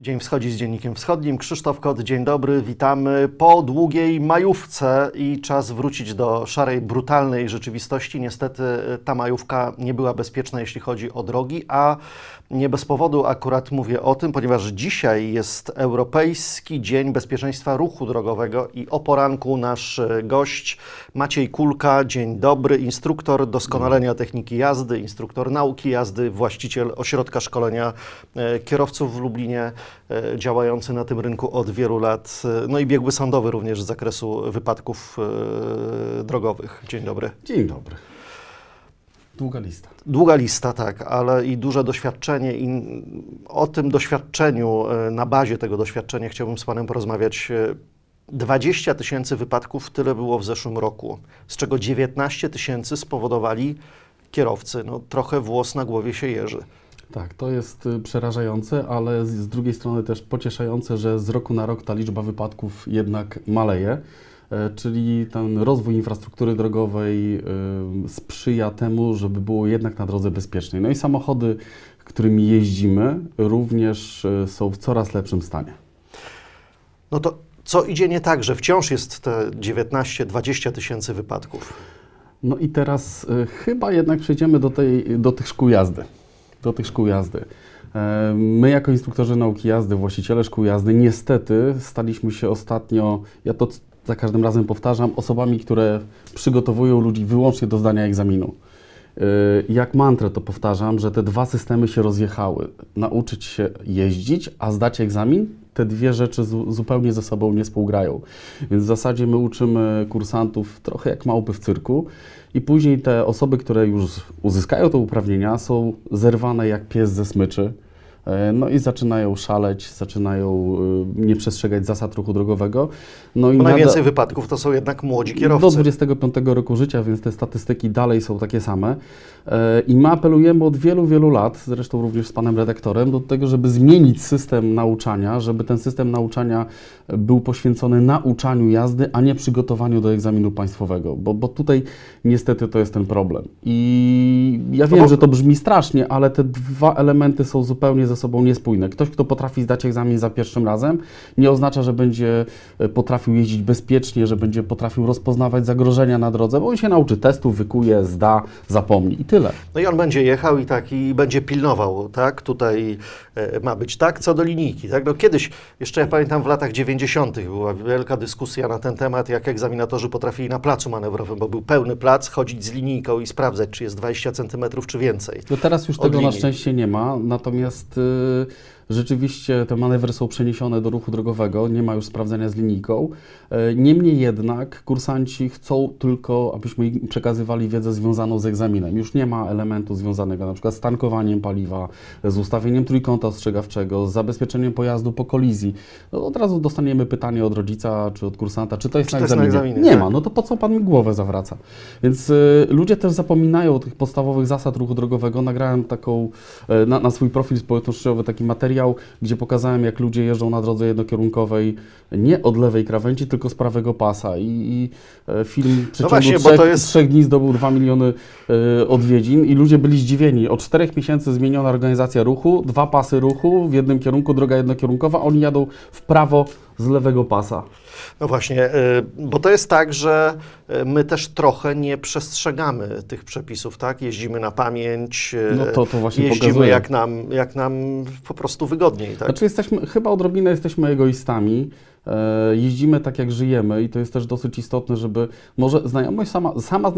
Dzień wschodzi z Dziennikiem Wschodnim. Krzysztof Kot, dzień dobry, witamy po długiej majówce i czas wrócić do szarej, brutalnej rzeczywistości. Niestety y, ta majówka nie była bezpieczna, jeśli chodzi o drogi, a nie bez powodu akurat mówię o tym, ponieważ dzisiaj jest Europejski Dzień Bezpieczeństwa Ruchu Drogowego i o poranku nasz y, gość Maciej Kulka, dzień dobry, instruktor doskonalenia techniki jazdy, instruktor nauki jazdy, właściciel ośrodka szkolenia y, kierowców w Lublinie. E, działający na tym rynku od wielu lat, e, no i biegły sądowy również z zakresu wypadków e, drogowych. Dzień dobry. Dzień dobry. Długa lista. Długa lista, tak, ale i duże doświadczenie. I o tym doświadczeniu, na bazie tego doświadczenia chciałbym z Panem porozmawiać. 20 tysięcy wypadków tyle było w zeszłym roku, z czego 19 tysięcy spowodowali kierowcy. No, trochę włos na głowie się jeży. Tak, to jest y, przerażające, ale z drugiej strony też pocieszające, że z roku na rok ta liczba wypadków jednak maleje e, czyli ten rozwój infrastruktury drogowej y, sprzyja temu, żeby było jednak na drodze bezpiecznej. No i samochody, którymi jeździmy, również y, są w coraz lepszym stanie. No to co idzie nie tak, że wciąż jest te 19-20 tysięcy wypadków? No i teraz chyba jednak przejdziemy do, tej, do tych szkół jazdy do tych szkół jazdy. E, my jako instruktorzy nauki jazdy, właściciele szkół jazdy, niestety staliśmy się ostatnio, ja to za każdym razem powtarzam, osobami, które przygotowują ludzi wyłącznie do zdania egzaminu. E, jak mantrę to powtarzam, że te dwa systemy się rozjechały. Nauczyć się jeździć, a zdać egzamin te dwie rzeczy zupełnie ze sobą nie współgrają. Więc w zasadzie my uczymy kursantów trochę jak małpy w cyrku i później te osoby, które już uzyskają te uprawnienia są zerwane jak pies ze smyczy E, no i zaczynają szaleć, zaczynają e, nie przestrzegać zasad ruchu drogowego. No i najwięcej nada... wypadków to są jednak młodzi no, kierowcy. Do 25 roku życia, więc te statystyki dalej są takie same. E, I my apelujemy od wielu, wielu lat, zresztą również z panem redaktorem, do tego, żeby zmienić system nauczania, żeby ten system nauczania był poświęcony nauczaniu jazdy, a nie przygotowaniu do egzaminu państwowego, bo, bo tutaj niestety to jest ten problem. I ja no wiem, no bo... że to brzmi strasznie, ale te dwa elementy są zupełnie ze ze sobą niespójne. Ktoś, kto potrafi zdać egzamin za pierwszym razem, nie oznacza, że będzie e, potrafił jeździć bezpiecznie, że będzie potrafił rozpoznawać zagrożenia na drodze, bo on się nauczy testów, wykuje, zda, zapomni i tyle. No i on będzie jechał i tak i będzie pilnował, tak? Tutaj E, ma być, tak? Co do linijki, tak? No kiedyś, jeszcze ja pamiętam w latach 90. była wielka dyskusja na ten temat, jak egzaminatorzy potrafili na placu manewrowym, bo był pełny plac, chodzić z linijką i sprawdzać, czy jest 20 centymetrów, czy więcej. No teraz już tego linii. na szczęście nie ma, natomiast... Yy Rzeczywiście te manewry są przeniesione do ruchu drogowego, nie ma już sprawdzenia z linijką. E, niemniej jednak kursanci chcą tylko, abyśmy im przekazywali wiedzę związaną z egzaminem. Już nie ma elementu związanego na przykład z tankowaniem paliwa, z ustawieniem trójkąta ostrzegawczego, z zabezpieczeniem pojazdu po kolizji. No, od razu dostaniemy pytanie od rodzica czy od kursanta, czy to jest, czy na, egzaminie? na egzaminie. Nie tak? ma, no to po co pan mi głowę zawraca? Więc y, ludzie też zapominają o tych podstawowych zasad ruchu drogowego. Nagrałem taką y, na, na swój profil społecznościowy taki materiał, materiał, gdzie pokazałem, jak ludzie jeżdżą na drodze jednokierunkowej nie od lewej krawędzi, tylko z prawego pasa. I, i e, film w no właśnie, trzech, jest... trzech, dni zdobył 2 miliony y, odwiedzin i ludzie byli zdziwieni. Od czterech miesięcy zmieniona organizacja ruchu, dwa pasy ruchu w jednym kierunku, droga jednokierunkowa, oni jadą w prawo z lewego pasa. No właśnie, y, bo to jest tak, że y, my też trochę nie przestrzegamy tych przepisów, tak? Jeździmy na pamięć, y, no to, to właśnie jeździmy jak nam, jak nam po prostu wygodniej. Tak? Znaczy jesteśmy, chyba odrobinę jesteśmy egoistami, e, jeździmy tak jak żyjemy i to jest też dosyć istotne, żeby może znajomość sama, sama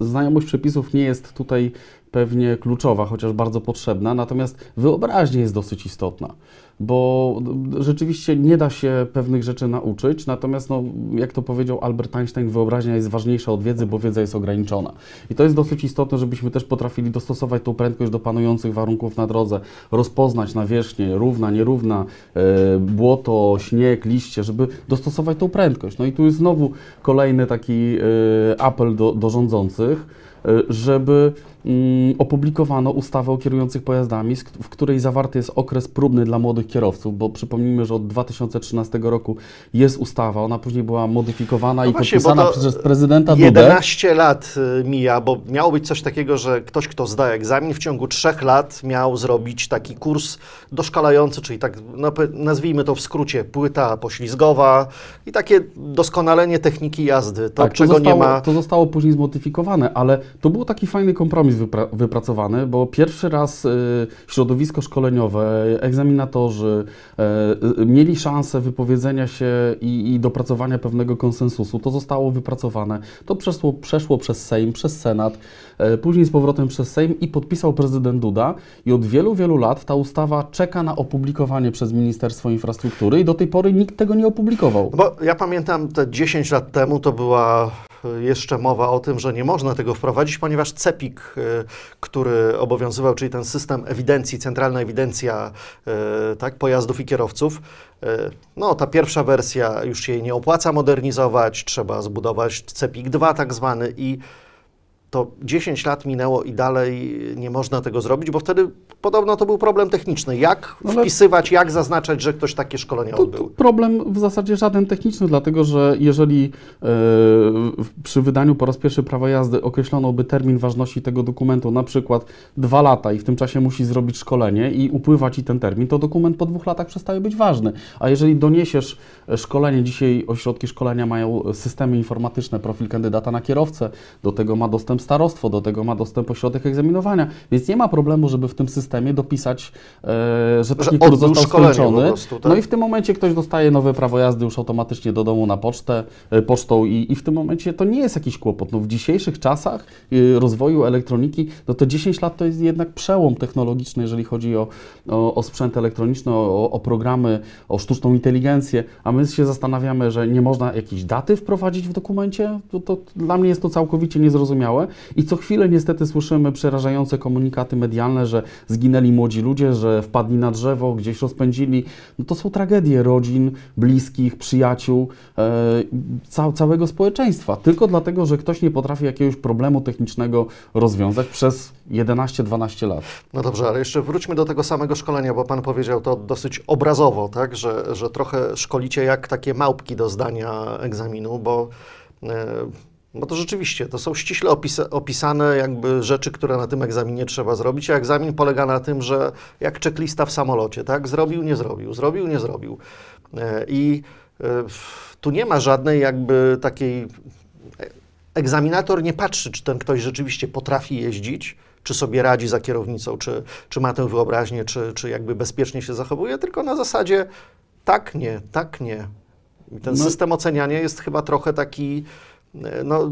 znajomość, przepisów nie jest tutaj pewnie kluczowa, chociaż bardzo potrzebna, natomiast wyobraźnia jest dosyć istotna, bo rzeczywiście nie da się pewnych rzeczy nauczyć, natomiast no, jak to powiedział Albert Einstein, wyobraźnia jest ważniejsza od wiedzy, bo wiedza jest ograniczona. I to jest dosyć istotne, żebyśmy też potrafili dostosować tą prędkość do panujących warunków na drodze, rozpoznać nawierzchnię, równa, nierówna, e, błoto, śnieg, liście, żeby dostosować tą prędkość. No i tu jest znowu kolejny taki e, apel do, do rządzących, e, żeby Mm, opublikowano ustawę o kierujących pojazdami, w której zawarty jest okres próbny dla młodych kierowców, bo przypomnijmy, że od 2013 roku jest ustawa, ona później była modyfikowana no i właśnie, podpisana przez prezydenta 11 Dudę. lat y, mija, bo miało być coś takiego, że ktoś, kto zda egzamin w ciągu 3 lat miał zrobić taki kurs doszkalający, czyli tak no, nazwijmy to w skrócie płyta poślizgowa i takie doskonalenie techniki jazdy, to tak, czego zostało, nie ma. To zostało później zmodyfikowane, ale to był taki fajny kompromis, wypra wypracowany, bo pierwszy raz y, środowisko szkoleniowe, egzaminatorzy y, y, mieli szansę wypowiedzenia się i, i dopracowania pewnego konsensusu. To zostało wypracowane. To przeszło, przeszło przez Sejm, przez Senat, później z powrotem przez Sejm i podpisał prezydent Duda. I od wielu, wielu lat ta ustawa czeka na opublikowanie przez Ministerstwo Infrastruktury i do tej pory nikt tego nie opublikował. No bo ja pamiętam te 10 lat temu to była jeszcze mowa o tym, że nie można tego wprowadzić, ponieważ CEPIK, e, który obowiązywał, czyli ten system ewidencji, centralna ewidencja e, tak, pojazdów i kierowców, e, no ta pierwsza wersja już jej nie opłaca modernizować, trzeba zbudować CEPIK 2 tak zwany i to 10 lat minęło i dalej nie można tego zrobić, bo wtedy podobno to był problem techniczny. Jak wpisywać, jak zaznaczać, że ktoś takie szkolenie to, odbył? To problem w zasadzie żaden techniczny, dlatego że jeżeli e, przy wydaniu po raz pierwszy prawa jazdy określono by termin ważności tego dokumentu, na przykład dwa lata i w tym czasie musi zrobić szkolenie i upływać i ten termin, to dokument po dwóch latach przestaje być ważny. A jeżeli doniesiesz e, szkolenie, dzisiaj ośrodki szkolenia mają e, systemy informatyczne, profil kandydata na kierowcę, do tego ma dostęp starostwo do tego ma dostęp ośrodek egzaminowania, więc nie ma problemu, żeby w tym systemie dopisać, e, że taki kurs został skończony. Prostu, tak? No i w tym momencie ktoś dostaje nowe prawo jazdy już automatycznie do domu na pocztę, e, pocztą i, i w tym momencie to nie jest jakiś kłopot. No w dzisiejszych czasach e, rozwoju elektroniki, no to 10 lat to jest jednak przełom technologiczny, jeżeli chodzi o, o, o sprzęt elektroniczny, o, o programy, o sztuczną inteligencję, a my się zastanawiamy, że nie można jakiejś daty wprowadzić w dokumencie, to, to, dla mnie jest to całkowicie niezrozumiałe i co chwilę niestety słyszymy przerażające komunikaty medialne, że zginęli młodzi ludzie, że wpadli na drzewo, gdzieś rozpędzili. No to są tragedie rodzin, bliskich, przyjaciół, e, całego społeczeństwa. Tylko dlatego, że ktoś nie potrafi jakiegoś problemu technicznego rozwiązać przez 11-12 lat. No dobrze, ale jeszcze wróćmy do tego samego szkolenia, bo Pan powiedział to dosyć obrazowo, tak? że, że trochę szkolicie jak takie małpki do zdania egzaminu, bo e, bo to rzeczywiście, to są ściśle opisa opisane jakby rzeczy, które na tym egzaminie trzeba zrobić, a egzamin polega na tym, że jak checklista w samolocie, tak? Zrobił, nie zrobił, zrobił, nie zrobił. E, I e, tu nie ma żadnej jakby takiej... E, egzaminator nie patrzy, czy ten ktoś rzeczywiście potrafi jeździć, czy sobie radzi za kierownicą, czy, czy ma tę wyobraźnię, czy, czy jakby bezpiecznie się zachowuje, tylko na zasadzie tak, nie, tak, nie. I ten no. system oceniania jest chyba trochę taki no,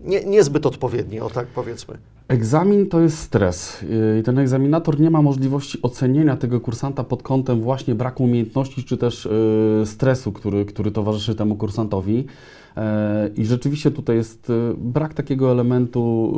nie, niezbyt odpowiedni, o tak powiedzmy. Egzamin to jest stres y, i ten egzaminator nie ma możliwości ocenienia tego kursanta pod kątem właśnie braku umiejętności czy też y, stresu, który, który towarzyszy temu kursantowi. E, I rzeczywiście tutaj jest y, brak takiego elementu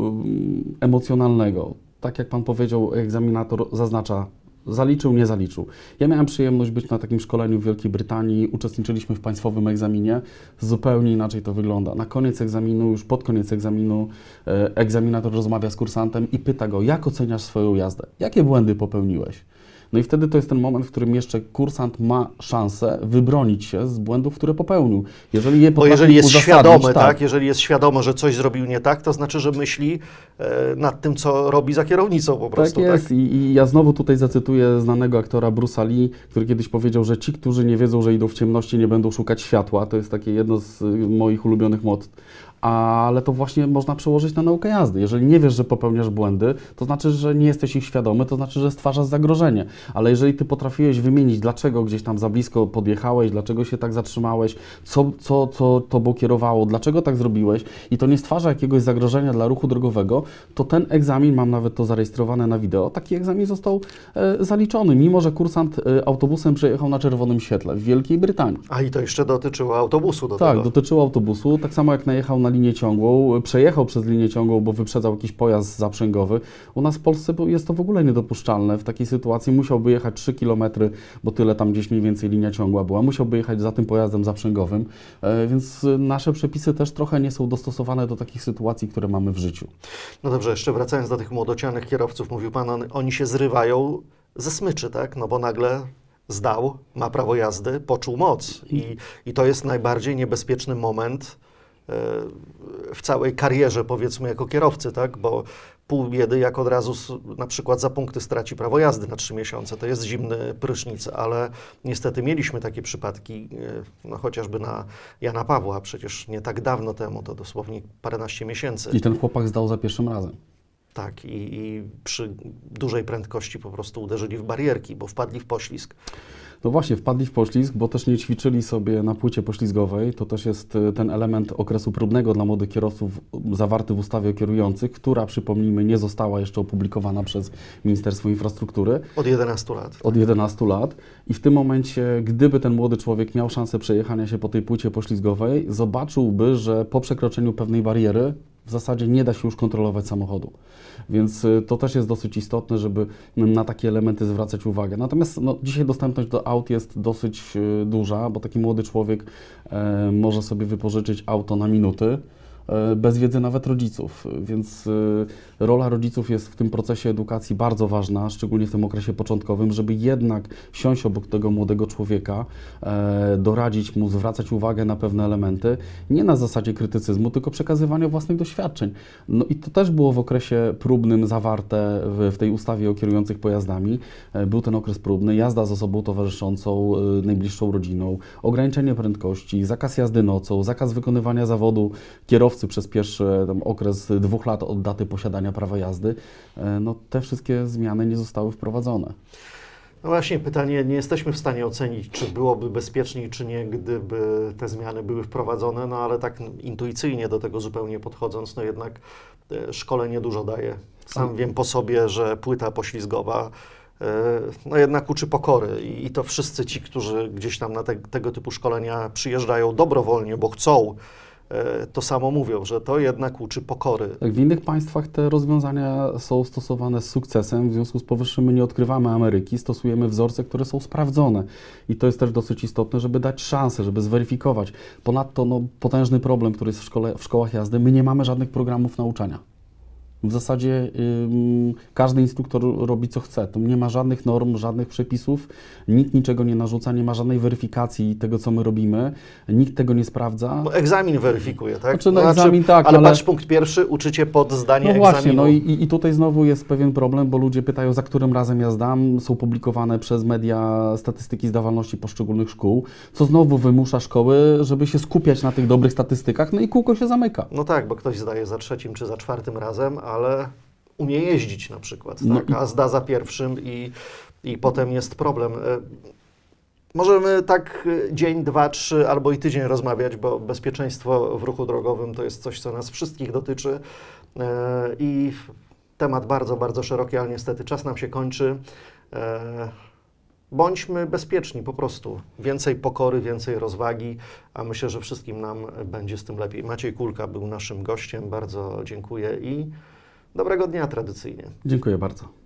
emocjonalnego. Tak jak Pan powiedział, egzaminator zaznacza Zaliczył, nie zaliczył. Ja miałem przyjemność być na takim szkoleniu w Wielkiej Brytanii, uczestniczyliśmy w państwowym egzaminie. Zupełnie inaczej to wygląda. Na koniec egzaminu, już pod koniec egzaminu, e, egzaminator rozmawia z kursantem i pyta go, jak oceniasz swoją jazdę? Jakie błędy popełniłeś? No i wtedy to jest ten moment, w którym jeszcze kursant ma szansę wybronić się z błędów, które popełnił. Jeżeli je Bo jeżeli jest świadomy, tak, tak, jeżeli jest świadomy, że coś zrobił nie tak, to znaczy, że myśli e, nad tym, co robi za kierownicą po tak prostu. Tak jest tak? I, I, ja znowu tutaj zacytuję znanego aktora Bruce'a Lee, który kiedyś powiedział, że ci, którzy nie wiedzą, że idą w ciemności, nie będą szukać światła. To jest takie jedno z y, moich ulubionych mod ale to właśnie można przełożyć na naukę jazdy. Jeżeli nie wiesz, że popełniasz błędy, to znaczy, że nie jesteś ich świadomy, to znaczy, że stwarzasz zagrożenie. Ale jeżeli ty potrafiłeś wymienić, dlaczego gdzieś tam za blisko podjechałeś, dlaczego się tak zatrzymałeś, co, co, co tobą kierowało, dlaczego tak zrobiłeś i to nie stwarza jakiegoś zagrożenia dla ruchu drogowego, to ten egzamin, mam nawet to zarejestrowane na wideo, taki egzamin został e, zaliczony, mimo że kursant e, autobusem przejechał na czerwonym świetle w Wielkiej Brytanii. A i to jeszcze dotyczyło autobusu do Tak, tego. dotyczyło autobusu, tak samo jak najechał na linię ciągłą, przejechał przez linię ciągłą, bo wyprzedzał jakiś pojazd zaprzęgowy. U nas w Polsce jest to w ogóle niedopuszczalne. W takiej sytuacji musiałby jechać 3 km, bo tyle tam gdzieś mniej więcej linia ciągła była. Musiałby jechać za tym pojazdem zaprzęgowym, e, więc nasze przepisy też trochę nie są dostosowane do takich sytuacji, które mamy w życiu. No dobrze, jeszcze wracając do tych młodocianych kierowców, mówił Pan, oni się zrywają ze smyczy, tak? No bo nagle zdał, ma prawo jazdy, poczuł moc. I, i to jest najbardziej niebezpieczny moment E, w całej karierze, powiedzmy, jako kierowcy, tak? Bo pół biedy, jak od razu na przykład za punkty straci prawo jazdy na trzy miesiące, to jest zimny prysznic, ale niestety mieliśmy takie przypadki, e, no chociażby na Jana Pawła, przecież nie tak dawno temu, to dosłownie paręnaście miesięcy. I ten chłopak zdał za pierwszym razem. Tak, i, i, przy dużej prędkości po prostu uderzyli w barierki, bo wpadli w poślizg. No właśnie, wpadli w poślizg, bo też nie ćwiczyli sobie na płycie poślizgowej. To też jest e, ten element okresu próbnego dla młodych kierowców zawarty w ustawie o kierujących, która, przypomnijmy, nie została jeszcze opublikowana przez Ministerstwo Infrastruktury. Od 11 lat. Tak. Od 11 lat. I w tym momencie, gdyby ten młody człowiek miał szansę przejechania się po tej płycie poślizgowej, zobaczyłby, że po przekroczeniu pewnej bariery w zasadzie nie da się już kontrolować samochodu. Więc y, to też jest dosyć istotne, żeby mm, na takie elementy zwracać uwagę. Natomiast no, dzisiaj dostępność do aut jest dosyć y, duża, bo taki młody człowiek e, może sobie wypożyczyć auto na minuty. E, bez wiedzy nawet rodziców, więc e, rola rodziców jest w tym procesie edukacji bardzo ważna, szczególnie w tym okresie początkowym, żeby jednak siąść obok tego młodego człowieka, e, doradzić mu, zwracać uwagę na pewne elementy, nie na zasadzie krytycyzmu, tylko przekazywania własnych doświadczeń. No i to też było w okresie próbnym zawarte w, tej ustawie o kierujących pojazdami. Był ten okres próbny, jazda z osobą towarzyszącą, najbliższą rodziną, ograniczenie prędkości, zakaz jazdy nocą, zakaz wykonywania zawodu kierowcy kierowcy przez pierwszy tam, okres dwóch lat od daty posiadania prawa jazdy, e, no, te wszystkie zmiany nie zostały wprowadzone. No właśnie, pytanie, nie jesteśmy w stanie ocenić, czy byłoby bezpieczniej, czy nie, gdyby te zmiany były wprowadzone, no ale tak intuicyjnie do tego zupełnie podchodząc, no jednak e, szkole niedużo daje. Sam wiem po sobie, że płyta poślizgowa e, no jednak uczy pokory i to wszyscy ci, którzy gdzieś tam na te, tego typu szkolenia przyjeżdżają dobrowolnie, bo chcą, E, to samo mówią, że to jednak uczy pokory. Tak, w innych państwach te rozwiązania są stosowane z sukcesem, w związku z powyższym my nie odkrywamy Ameryki, stosujemy wzorce, które są sprawdzone i to jest też dosyć istotne, żeby dać szansę, żeby zweryfikować. Ponadto no, potężny problem, który jest w, szkole, w szkołach jazdy, my nie mamy żadnych programów nauczania. W zasadzie każdy instruktor robi co chce. Tu nie ma żadnych norm, żadnych przepisów, nikt niczego nie narzuca, nie ma żadnej weryfikacji tego, co my robimy, nikt tego nie sprawdza. Bo egzamin weryfikuje, tak? Znaczy, no, znaczy, egzamin, tak ale, ale patrz punkt pierwszy, uczycie pod zdanie no właśnie, egzaminu. No i, i tutaj znowu jest pewien problem, bo ludzie pytają, za którym razem ja zdam. Są publikowane przez media statystyki zdawalności poszczególnych szkół, co znowu wymusza szkoły, żeby się skupiać na tych dobrych statystykach, no i kółko się zamyka. No tak, bo ktoś zdaje za trzecim czy za czwartym razem, a ale umie jeździć na przykład, no tak? a zda za pierwszym i, i potem jest problem. E, możemy tak e, dzień, dwa, trzy albo i tydzień rozmawiać, bo bezpieczeństwo w ruchu drogowym to jest coś, co nas wszystkich dotyczy e, i temat bardzo, bardzo szeroki, ale niestety czas nam się kończy. Bądźmy bezpieczni po prostu. Więcej pokory, więcej rozwagi, a myślę, że wszystkim nam będzie z tym lepiej. Maciej Kulka był naszym gościem, bardzo dziękuję i Dobrego dnia tradycyjnie. Dziękuję bardzo.